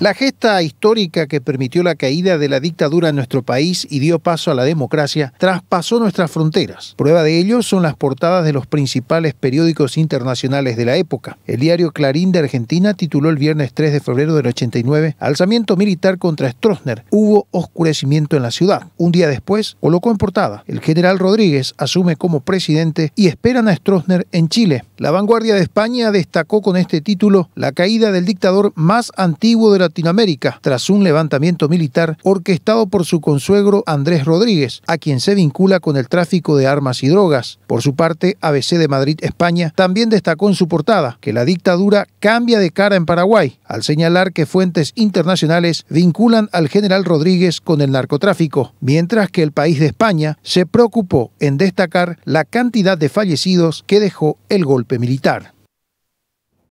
La gesta histórica que permitió la caída de la dictadura en nuestro país y dio paso a la democracia traspasó nuestras fronteras. Prueba de ello son las portadas de los principales periódicos internacionales de la época. El diario Clarín de Argentina tituló el viernes 3 de febrero del 89 Alzamiento militar contra Stroessner. Hubo oscurecimiento en la ciudad. Un día después colocó en portada El general Rodríguez asume como presidente y esperan a Stroessner en Chile. La vanguardia de España destacó con este título la caída del dictador más antiguo de Latinoamérica, tras un levantamiento militar orquestado por su consuegro Andrés Rodríguez, a quien se vincula con el tráfico de armas y drogas. Por su parte, ABC de Madrid, España, también destacó en su portada que la dictadura cambia de cara en Paraguay, al señalar que fuentes internacionales vinculan al general Rodríguez con el narcotráfico, mientras que el país de España se preocupó en destacar la cantidad de fallecidos que dejó el golpe militar.